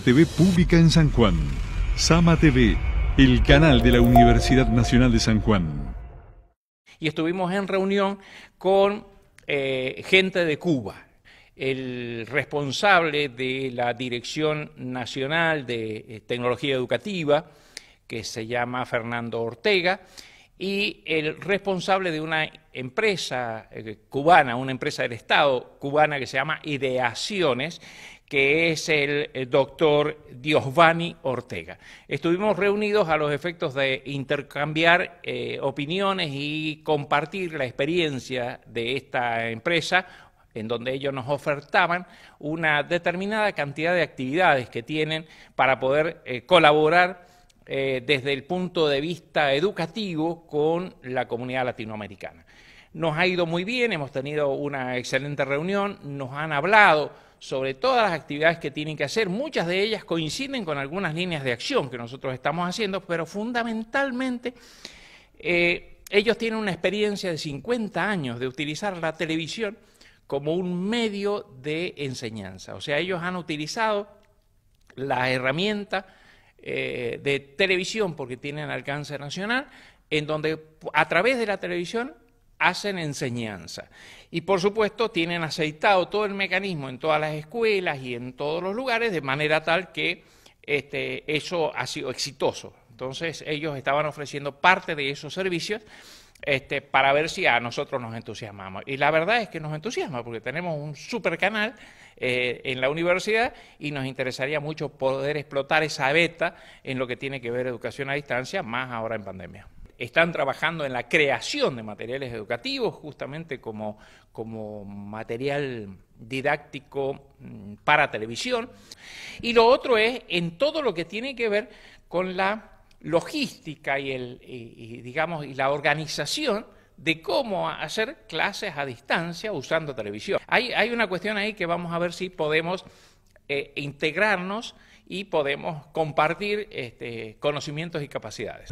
TV pública en San Juan. Sama TV, el canal de la Universidad Nacional de San Juan. Y estuvimos en reunión con eh, gente de Cuba. El responsable de la Dirección Nacional de eh, Tecnología Educativa, que se llama Fernando Ortega, y el responsable de una empresa eh, cubana, una empresa del Estado cubana que se llama Ideaciones, que es el eh, doctor Diosvani Ortega. Estuvimos reunidos a los efectos de intercambiar eh, opiniones y compartir la experiencia de esta empresa en donde ellos nos ofertaban una determinada cantidad de actividades que tienen para poder eh, colaborar desde el punto de vista educativo con la comunidad latinoamericana nos ha ido muy bien, hemos tenido una excelente reunión, nos han hablado sobre todas las actividades que tienen que hacer, muchas de ellas coinciden con algunas líneas de acción que nosotros estamos haciendo, pero fundamentalmente eh, ellos tienen una experiencia de 50 años de utilizar la televisión como un medio de enseñanza. O sea, ellos han utilizado la herramienta eh, de televisión porque tienen alcance nacional, en donde a través de la televisión hacen enseñanza. Y por supuesto tienen aceitado todo el mecanismo en todas las escuelas y en todos los lugares, de manera tal que este, eso ha sido exitoso. Entonces ellos estaban ofreciendo parte de esos servicios este, para ver si a nosotros nos entusiasmamos. Y la verdad es que nos entusiasma porque tenemos un super canal eh, en la universidad y nos interesaría mucho poder explotar esa beta en lo que tiene que ver educación a distancia, más ahora en pandemia están trabajando en la creación de materiales educativos, justamente como, material didáctico mm, para televisión. Y lo otro es en todo lo que tiene que ver con la logística y, el, digamos, la organización de cómo hacer clases a distancia usando televisión. hay una cuestión ahí que vamos a ver si podemos eh, integrarnos y podemos compartir este, conocimientos y capacidades.